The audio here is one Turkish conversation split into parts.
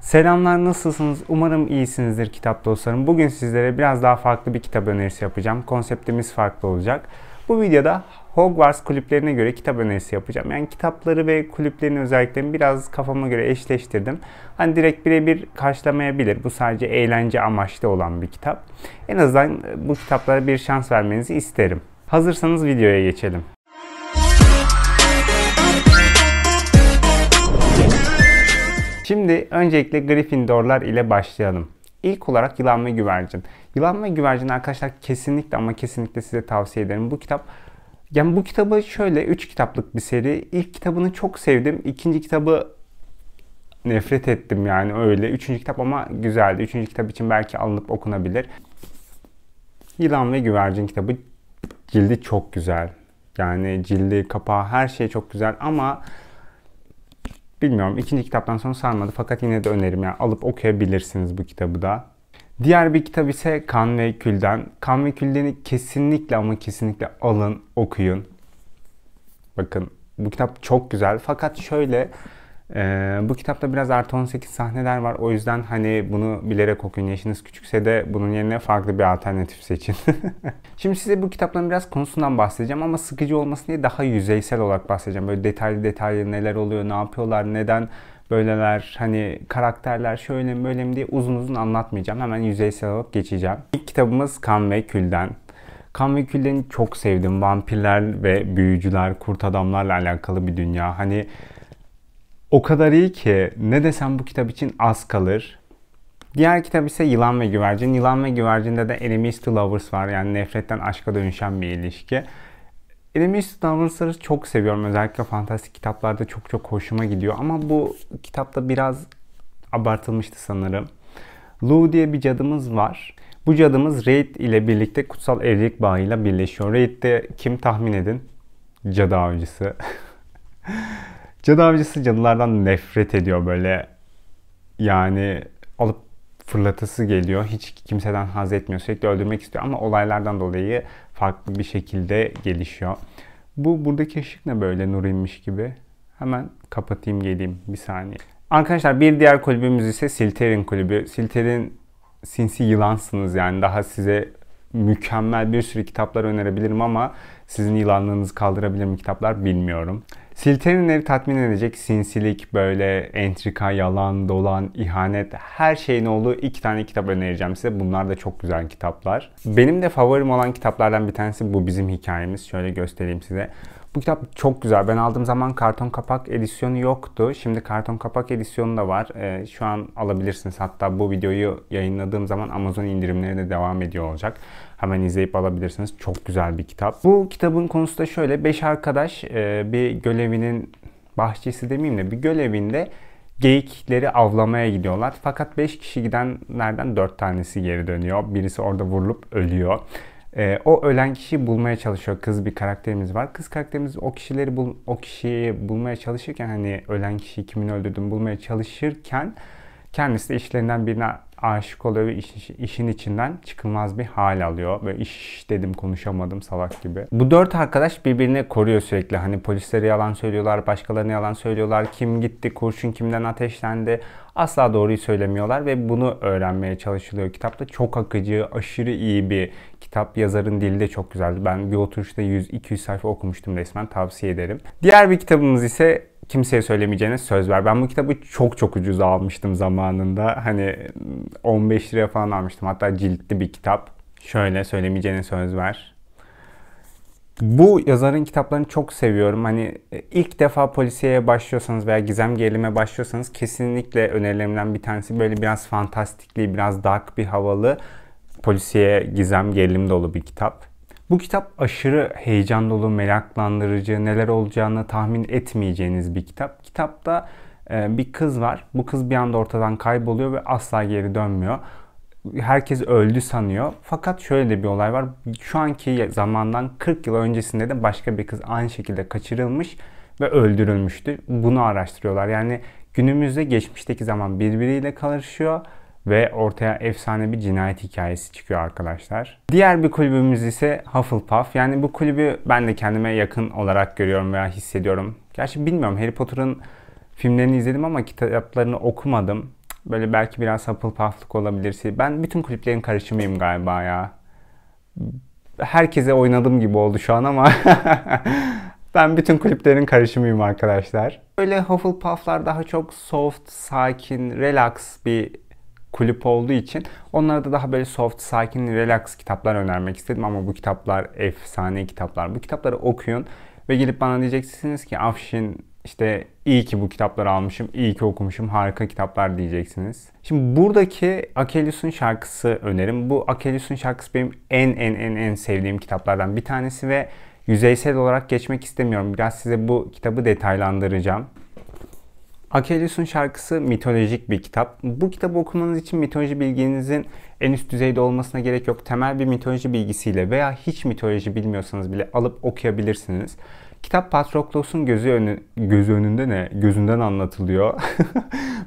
Selamlar nasılsınız? Umarım iyisinizdir kitap dostlarım. Bugün sizlere biraz daha farklı bir kitap önerisi yapacağım. Konseptimiz farklı olacak. Bu videoda Hogwarts kulüplerine göre kitap önerisi yapacağım. Yani kitapları ve kulüplerin özelliklerini biraz kafama göre eşleştirdim. Hani direkt birebir karşılamayabilir. Bu sadece eğlence amaçlı olan bir kitap. En azından bu kitaplara bir şans vermenizi isterim. Hazırsanız videoya geçelim. Şimdi öncelikle Gryffindorlar ile başlayalım. İlk olarak Yılan ve Güvercin. Yılan ve Güvercin arkadaşlar kesinlikle ama kesinlikle size tavsiye ederim. Bu kitap yani bu kitabı şöyle 3 kitaplık bir seri. İlk kitabını çok sevdim. İkinci kitabı nefret ettim yani öyle. Üçüncü kitap ama güzeldi. Üçüncü kitap için belki alınıp okunabilir. Yılan ve Güvercin kitabı cildi çok güzel. Yani cildi, kapağı her şey çok güzel ama Bilmiyorum ikinci kitaptan sonra sarmadı fakat yine de önerim yani alıp okuyabilirsiniz bu kitabı da. Diğer bir kitap ise Kan ve Kül'den. Kan ve Kül'den'i kesinlikle ama kesinlikle alın okuyun. Bakın bu kitap çok güzel fakat şöyle ee, bu kitapta biraz artı 18 sahneler var. O yüzden hani bunu bilerek okuyun. Yaşınız küçükse de bunun yerine farklı bir alternatif seçin. Şimdi size bu kitapların biraz konusundan bahsedeceğim ama sıkıcı olmasın diye daha yüzeysel olarak bahsedeceğim. Böyle detaylı detaylı neler oluyor, ne yapıyorlar, neden böyleler, hani karakterler şöyle mi böyle mi diye uzun uzun anlatmayacağım. Hemen yüzeysel olarak geçeceğim. İlk kitabımız Kan ve Kül'den. Kan ve Kül'den çok sevdim. Vampirler ve büyücüler, kurt adamlarla alakalı bir dünya. Hani o kadar iyi ki ne desem bu kitap için az kalır. Diğer kitap ise Yılan ve Güvercin. Yılan ve Güvercin'de de Enemies to Lovers var. Yani nefretten aşka dönüşen bir ilişki. Enemies to Lovers'ları çok seviyorum. Özellikle fantastik kitaplarda çok çok hoşuma gidiyor. Ama bu kitapta biraz abartılmıştı sanırım. Lou diye bir cadımız var. Bu cadımız Raid ile birlikte kutsal evlilik bağıyla birleşiyor. Raid de kim tahmin edin? Cadı avcısı. Cadı avcısı cadılardan nefret ediyor böyle. Yani alıp fırlatası geliyor. Hiç kimseden haz etmiyor. Sürekli öldürmek istiyor ama olaylardan dolayı farklı bir şekilde gelişiyor. Bu buradaki ışık ne böyle nur gibi? Hemen kapatayım geleyim bir saniye. Arkadaşlar bir diğer kulübümüz ise Silterin kulübü. Silterin sinsi yılansınız yani daha size mükemmel bir sürü kitaplar önerebilirim ama sizin yılanlığınızı kaldırabilir mi kitaplar bilmiyorum. Silteninleri tatmin edecek sinsilik, böyle entrika, yalan, dolan, ihanet her şeyin olduğu iki tane kitap önereceğim size. Bunlar da çok güzel kitaplar. Benim de favorim olan kitaplardan bir tanesi bu bizim hikayemiz. Şöyle göstereyim size. Bu kitap çok güzel. Ben aldığım zaman karton kapak edisyonu yoktu. Şimdi karton kapak edisyonu da var. E, şu an alabilirsiniz. Hatta bu videoyu yayınladığım zaman Amazon indirimleri de devam ediyor olacak. Hemen izleyip alabilirsiniz. Çok güzel bir kitap. Bu kitabın konusu da şöyle. Beş arkadaş e, bir görevinin bahçesi demeyeyim de bir görevinde geyikleri avlamaya gidiyorlar. Fakat 5 kişi gidenlerden 4 tanesi geri dönüyor. Birisi orada vurulup ölüyor. E, o ölen kişi bulmaya çalışıyor. Kız bir karakterimiz var. Kız karakterimiz o kişileri bul, o kişiyi bulmaya çalışırken hani ölen kişiyi kimin öldürdüğünü bulmaya çalışırken kendisi de işlerinden birine aşık oluyor ve iş, işin içinden çıkılmaz bir hal alıyor. Ve iş dedim konuşamadım salak gibi. Bu dört arkadaş birbirini koruyor sürekli. Hani polislere yalan söylüyorlar, başkalarına yalan söylüyorlar. Kim gitti, kurşun kimden ateşlendi. Asla doğruyu söylemiyorlar ve bunu öğrenmeye çalışılıyor. Kitapta çok akıcı, aşırı iyi bir kitap. Yazarın dili de çok güzeldi. Ben bir oturuşta 100-200 sayfa okumuştum resmen tavsiye ederim. Diğer bir kitabımız ise kimseye söylemeyeceğine söz ver. Ben bu kitabı çok çok ucuz almıştım zamanında. Hani 15 liraya falan almıştım. Hatta ciltli bir kitap. Şöyle söylemeyeceğine söz ver. Bu yazarın kitaplarını çok seviyorum. Hani e, ilk defa polisiye başlıyorsanız veya gizem gerilime başlıyorsanız kesinlikle önerilerimden bir tanesi böyle biraz fantastikli, biraz dark bir havalı polisiye gizem gerilim dolu bir kitap. Bu kitap aşırı heyecan dolu, meraklandırıcı, neler olacağını tahmin etmeyeceğiniz bir kitap. Kitapta e, bir kız var. Bu kız bir anda ortadan kayboluyor ve asla geri dönmüyor. Herkes öldü sanıyor. Fakat şöyle de bir olay var. Şu anki zamandan 40 yıl öncesinde de başka bir kız aynı şekilde kaçırılmış ve öldürülmüştü. Bunu araştırıyorlar. Yani günümüzde geçmişteki zaman birbiriyle karışıyor ve ortaya efsane bir cinayet hikayesi çıkıyor arkadaşlar. Diğer bir kulübümüz ise Hufflepuff. Yani bu kulübü ben de kendime yakın olarak görüyorum veya hissediyorum. Gerçi bilmiyorum Harry Potter'ın filmlerini izledim ama kitaplarını okumadım. Böyle belki biraz Hufflepuff'lık olabilir. Ben bütün kulüplerin karışımıyım galiba ya. Herkese oynadım gibi oldu şu an ama ben bütün kulüplerin karışımıyım arkadaşlar. Böyle Hufflepuff'lar daha çok soft, sakin, relax bir kulüp olduğu için onlara da daha böyle soft, sakin, relax kitaplar önermek istedim ama bu kitaplar efsane kitaplar. Bu kitapları okuyun ve gelip bana diyeceksiniz ki Afşin işte iyi ki bu kitapları almışım, iyi ki okumuşum, harika kitaplar diyeceksiniz. Şimdi buradaki Akelius'un şarkısı önerim. Bu Akelius'un şarkısı benim en en en en sevdiğim kitaplardan bir tanesi ve yüzeysel olarak geçmek istemiyorum. Biraz size bu kitabı detaylandıracağım. Akelius'un şarkısı mitolojik bir kitap. Bu kitabı okumanız için mitoloji bilginizin en üst düzeyde olmasına gerek yok. Temel bir mitoloji bilgisiyle veya hiç mitoloji bilmiyorsanız bile alıp okuyabilirsiniz. Kitap Patroklos'un gözü önü, gözü önünde ne? Gözünden anlatılıyor.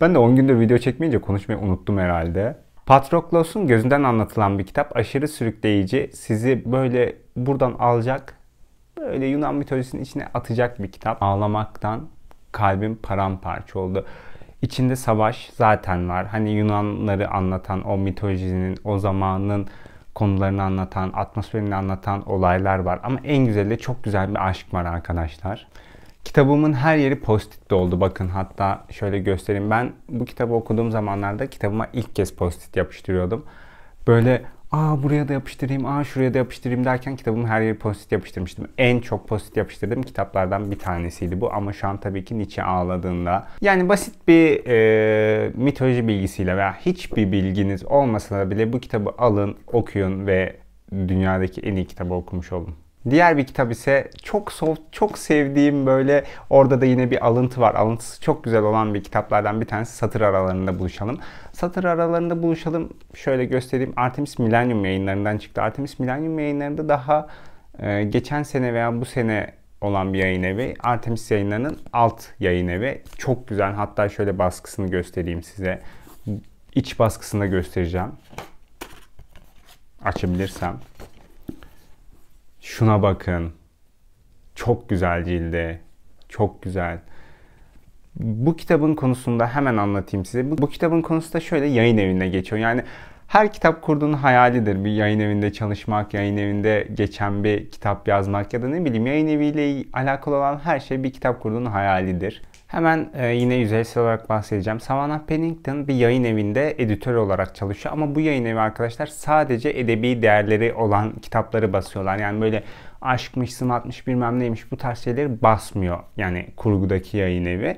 ben de 10 gündür video çekmeyince konuşmayı unuttum herhalde. Patroklos'un gözünden anlatılan bir kitap aşırı sürükleyici. Sizi böyle buradan alacak, böyle Yunan mitolojisinin içine atacak bir kitap. Ağlamaktan kalbim paramparça oldu. İçinde savaş zaten var. Hani Yunanları anlatan o mitolojinin, o zamanın konularını anlatan, atmosferini anlatan olaylar var. Ama en güzeli de çok güzel bir aşk var arkadaşlar. Kitabımın her yeri postit doldu. Bakın hatta şöyle göstereyim. Ben bu kitabı okuduğum zamanlarda kitabıma ilk kez postit yapıştırıyordum. Böyle aa buraya da yapıştırayım, aa şuraya da yapıştırayım derken kitabımın her yeri post yapıştırmıştım. En çok post yapıştırdığım kitaplardan bir tanesiydi bu ama şu an tabii ki Nietzsche ağladığında. Yani basit bir e, mitoloji bilgisiyle veya hiçbir bilginiz olmasa bile bu kitabı alın, okuyun ve dünyadaki en iyi kitabı okumuş olun. Diğer bir kitap ise çok soft, çok sevdiğim böyle orada da yine bir alıntı var. Alıntısı çok güzel olan bir kitaplardan bir tanesi Satır Aralarında Buluşalım. Satır Aralarında Buluşalım şöyle göstereyim. Artemis Millennium yayınlarından çıktı. Artemis Millennium yayınlarında daha e, geçen sene veya bu sene olan bir yayın evi. Artemis yayınlarının alt yayın evi. Çok güzel. Hatta şöyle baskısını göstereyim size. İç baskısını da göstereceğim. Açabilirsem şuna bakın. Çok güzel cildi. Çok güzel. Bu kitabın konusunda hemen anlatayım size. Bu, bu kitabın konusu da şöyle yayın evinde geçiyor. Yani her kitap kurduğun hayalidir. Bir yayın evinde çalışmak, yayın evinde geçen bir kitap yazmak ya da ne bileyim yayın eviyle alakalı olan her şey bir kitap kurduğun hayalidir. Hemen e, yine yüzeysel olarak bahsedeceğim. Savannah Pennington bir yayın evinde editör olarak çalışıyor ama bu yayın evi arkadaşlar sadece edebi değerleri olan kitapları basıyorlar. Yani böyle aşkmış, sımatmış bilmem neymiş bu tarz şeyleri basmıyor yani kurgudaki yayın evi.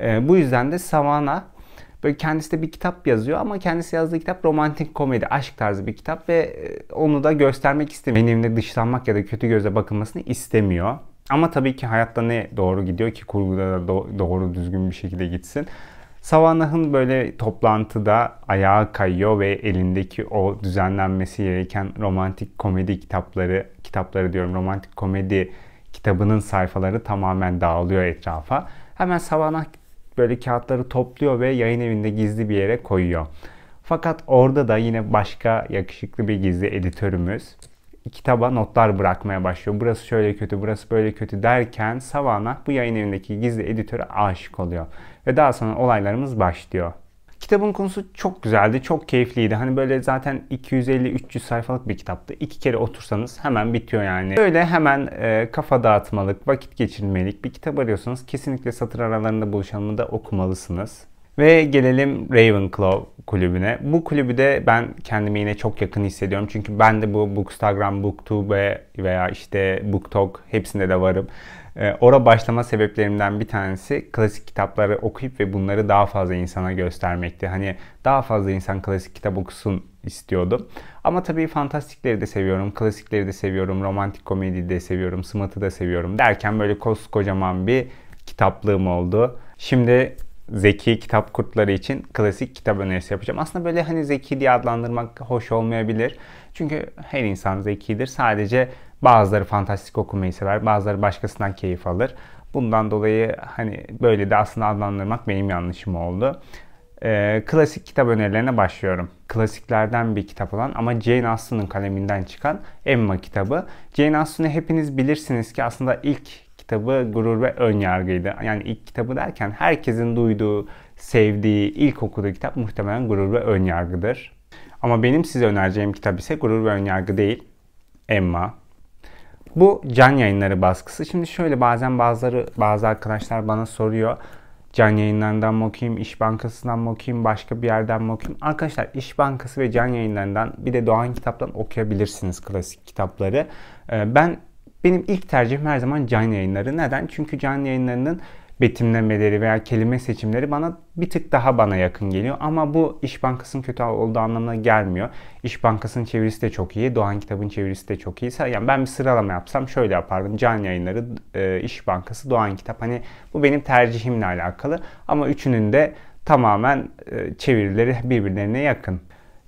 E, bu yüzden de Savannah böyle kendisi de bir kitap yazıyor ama kendisi yazdığı kitap romantik komedi, aşk tarzı bir kitap ve e, onu da göstermek istemiyor. Benim evimde dışlanmak ya da kötü gözle bakılmasını istemiyor. Ama tabii ki hayatta ne doğru gidiyor ki kurguda da doğru düzgün bir şekilde gitsin. Savannah'ın böyle toplantıda ayağa kayıyor ve elindeki o düzenlenmesi gereken romantik komedi kitapları, kitapları diyorum romantik komedi kitabının sayfaları tamamen dağılıyor etrafa. Hemen Savannah böyle kağıtları topluyor ve yayın evinde gizli bir yere koyuyor. Fakat orada da yine başka yakışıklı bir gizli editörümüz kitaba notlar bırakmaya başlıyor. Burası şöyle kötü, burası böyle kötü derken Savannah bu yayın evindeki gizli editöre aşık oluyor. Ve daha sonra olaylarımız başlıyor. Kitabın konusu çok güzeldi, çok keyifliydi. Hani böyle zaten 250-300 sayfalık bir kitaptı. İki kere otursanız hemen bitiyor yani. Böyle hemen e, kafa dağıtmalık, vakit geçirmelik bir kitap arıyorsanız kesinlikle satır aralarında buluşanını da okumalısınız. Ve gelelim Ravenclaw kulübüne. Bu kulübü de ben kendimi yine çok yakın hissediyorum. Çünkü ben de bu Bookstagram, Booktube veya işte Booktalk hepsinde de varım. E, ora başlama sebeplerimden bir tanesi klasik kitapları okuyup ve bunları daha fazla insana göstermekti. Hani daha fazla insan klasik kitap okusun istiyordum. Ama tabii fantastikleri de seviyorum, klasikleri de seviyorum, romantik komedi de seviyorum, sımatı da seviyorum derken böyle koskocaman bir kitaplığım oldu. Şimdi zeki kitap kurtları için klasik kitap önerisi yapacağım. Aslında böyle hani zeki diye adlandırmak hoş olmayabilir. Çünkü her insan zekidir. Sadece bazıları fantastik okumayı sever, bazıları başkasından keyif alır. Bundan dolayı hani böyle de aslında adlandırmak benim yanlışım oldu. Ee, klasik kitap önerilerine başlıyorum. Klasiklerden bir kitap olan ama Jane Austen'ın kaleminden çıkan Emma kitabı. Jane Austen'ı hepiniz bilirsiniz ki aslında ilk kitabı Gurur ve Önyargıydı. Yani ilk kitabı derken herkesin duyduğu, sevdiği, ilk okuduğu kitap muhtemelen Gurur ve Önyargıdır. Ama benim size önereceğim kitap ise Gurur ve Önyargı değil, Emma. Bu can yayınları baskısı. Şimdi şöyle bazen bazıları bazı arkadaşlar bana soruyor. Can yayınlarından mı okuyayım, İş Bankası'ndan mı okuyayım, başka bir yerden mi okuyayım? Arkadaşlar İş Bankası ve Can yayınlarından bir de Doğan Kitap'tan okuyabilirsiniz klasik kitapları. Ee, ben benim ilk tercihim her zaman canlı yayınları. Neden? Çünkü canlı yayınlarının betimlemeleri veya kelime seçimleri bana bir tık daha bana yakın geliyor. Ama bu İş Bankası'nın kötü olduğu anlamına gelmiyor. İş Bankası'nın çevirisi de çok iyi. Doğan Kitab'ın çevirisi de çok iyi. Yani ben bir sıralama yapsam şöyle yapardım. Can Yayınları, e, İş Bankası, Doğan Kitap. Hani bu benim tercihimle alakalı. Ama üçünün de tamamen e, çevirileri birbirlerine yakın.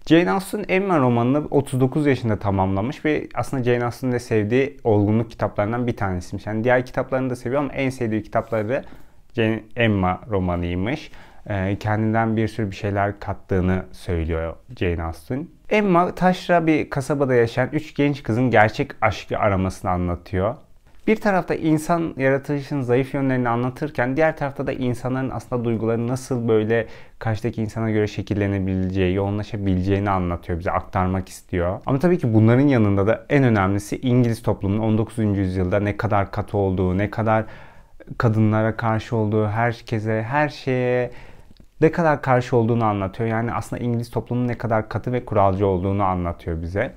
Jane Austen Emma romanını 39 yaşında tamamlamış ve aslında Jane Austen'ın da sevdiği olgunluk kitaplarından bir tanesiymiş. Yani diğer kitaplarını da seviyor ama en sevdiği kitapları Jane Emma romanıymış. Ee, kendinden bir sürü bir şeyler kattığını söylüyor Jane Austen. Emma taşra bir kasabada yaşayan üç genç kızın gerçek aşkı aramasını anlatıyor. Bir tarafta insan yaratılışın zayıf yönlerini anlatırken diğer tarafta da insanların aslında duygularını nasıl böyle karşıdaki insana göre şekillenebileceği, yoğunlaşabileceğini anlatıyor bize, aktarmak istiyor. Ama tabii ki bunların yanında da en önemlisi İngiliz toplumunun 19. yüzyılda ne kadar katı olduğu, ne kadar kadınlara karşı olduğu, herkese, her şeye ne kadar karşı olduğunu anlatıyor. Yani aslında İngiliz toplumunun ne kadar katı ve kuralcı olduğunu anlatıyor bize.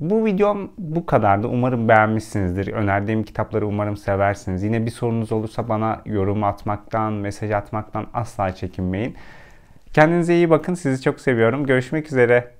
Bu videom bu kadardı. Umarım beğenmişsinizdir. Önerdiğim kitapları umarım seversiniz. Yine bir sorunuz olursa bana yorum atmaktan, mesaj atmaktan asla çekinmeyin. Kendinize iyi bakın. Sizi çok seviyorum. Görüşmek üzere.